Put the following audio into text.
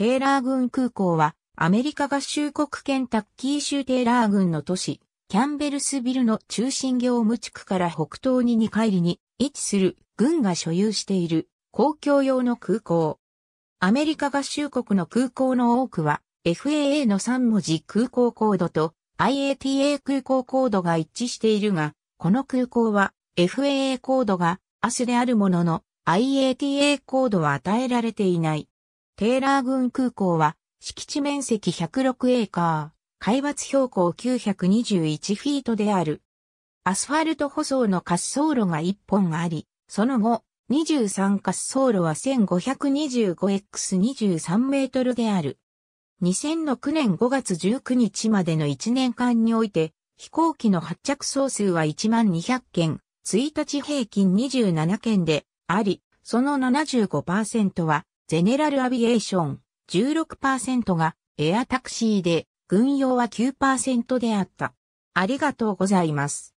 テーラー郡空港は、アメリカ合衆国ンタッキー州テーラー郡の都市、キャンベルスビルの中心業務地区から北東に2海里に位置する軍が所有している公共用の空港。アメリカ合衆国の空港の多くは FAA の3文字空港コードと IATA 空港コードが一致しているが、この空港は FAA コードが明日であるものの IATA コードは与えられていない。テーラー郡空港は、敷地面積106エーカー、海抜標高921フィートである。アスファルト舗装の滑走路が1本あり、その後、23滑走路は 1525x23 メートルである。2006年5月19日までの1年間において、飛行機の発着総数は1200件、1日平均27件であり、その75%はゼネラルアビエーション16%がエアタクシーで、軍用は9%であった。ありがとうございます。